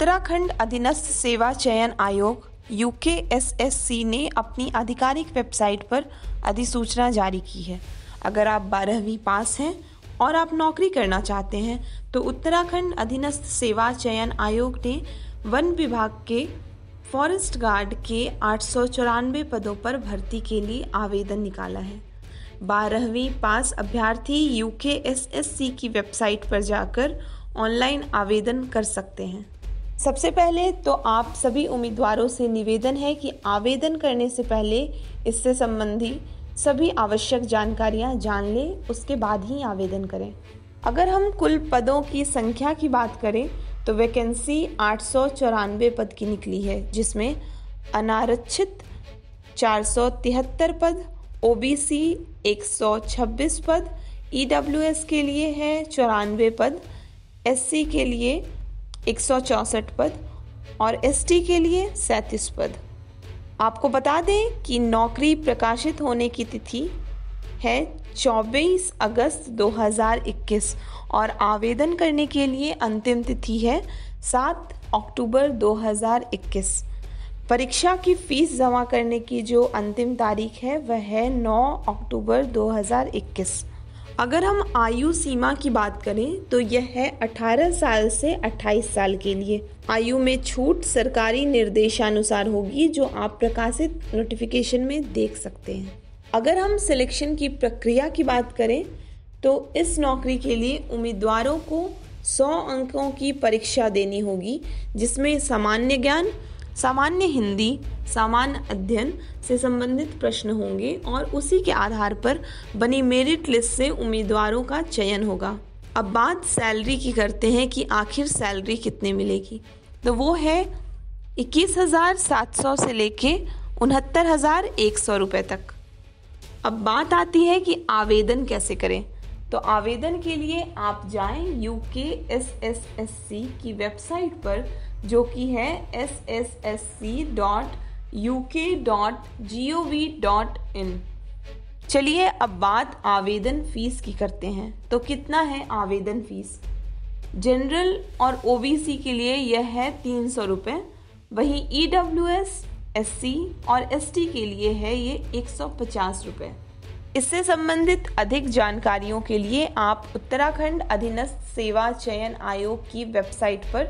उत्तराखंड अधीनस्थ सेवा चयन आयोग यू ने अपनी आधिकारिक वेबसाइट पर अधिसूचना जारी की है अगर आप बारहवीं पास हैं और आप नौकरी करना चाहते हैं तो उत्तराखंड अधीनस्थ सेवा चयन आयोग ने वन विभाग के फॉरेस्ट गार्ड के आठ पदों पर भर्ती के लिए आवेदन निकाला है बारहवीं पास अभ्यर्थी यू की वेबसाइट पर जाकर ऑनलाइन आवेदन कर सकते हैं सबसे पहले तो आप सभी उम्मीदवारों से निवेदन है कि आवेदन करने से पहले इससे संबंधी सभी आवश्यक जानकारियां जान लें उसके बाद ही आवेदन करें अगर हम कुल पदों की संख्या की बात करें तो वैकेंसी आठ पद की निकली है जिसमें अनारक्षित चार पद ओबीसी 126 पद ईडब्ल्यूएस के लिए है चौरानवे पद एससी के लिए एक पद और एसटी के लिए सैंतीस पद आपको बता दें कि नौकरी प्रकाशित होने की तिथि है 24 अगस्त 2021 और आवेदन करने के लिए अंतिम तिथि है 7 अक्टूबर 2021 परीक्षा की फीस जमा करने की जो अंतिम तारीख है वह है 9 अक्टूबर 2021 अगर हम आयु सीमा की बात करें तो यह है 18 साल से 28 साल के लिए आयु में छूट सरकारी निर्देशानुसार होगी जो आप प्रकाशित नोटिफिकेशन में देख सकते हैं अगर हम सिलेक्शन की प्रक्रिया की बात करें तो इस नौकरी के लिए उम्मीदवारों को 100 अंकों की परीक्षा देनी होगी जिसमें सामान्य ज्ञान सामान्य हिंदी सामान्य अध्ययन से संबंधित प्रश्न होंगे और उसी के आधार पर बनी मेरिट लिस्ट से उम्मीदवारों का चयन होगा अब बात सैलरी की करते हैं कि आखिर सैलरी कितनी मिलेगी तो वो है इक्कीस हज़ार सात सौ से लेके उनहत्तर हज़ार एक सौ रुपये तक अब बात आती है कि आवेदन कैसे करें तो आवेदन के लिए आप जाएं यू के एस एस एस सी की वेबसाइट पर जो कि है S S S C dot U K dot G O V dot in चलिए अब बात आवेदन फीस की करते हैं तो कितना है आवेदन फीस जनरल और ओ सी के लिए यह है तीन सौ रुपये वहीं E W S S C और एस टी के लिए है ये एक सौ पचास रुपये इससे संबंधित अधिक जानकारियों के लिए आप उत्तराखंड अधीनस्थ सेवा चयन आयोग की वेबसाइट पर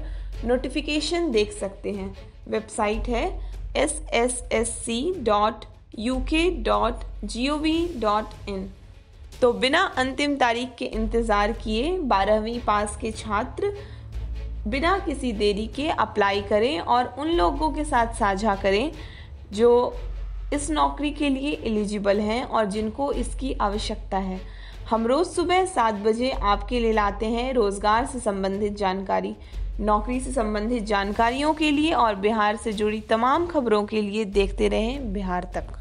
नोटिफिकेशन देख सकते हैं वेबसाइट है S S S C dot U K dot G O V dot in तो बिना अंतिम तारीख के इंतज़ार किए बारहवीं पास के छात्र बिना किसी देरी के अप्लाई करें और उन लोगों के साथ साझा करें जो इस नौकरी के लिए एलिजिबल हैं और जिनको इसकी आवश्यकता है हम रोज़ सुबह सात बजे आपके लिए लाते हैं रोज़गार से संबंधित जानकारी नौकरी से संबंधित जानकारियों के लिए और बिहार से जुड़ी तमाम खबरों के लिए देखते रहें बिहार तक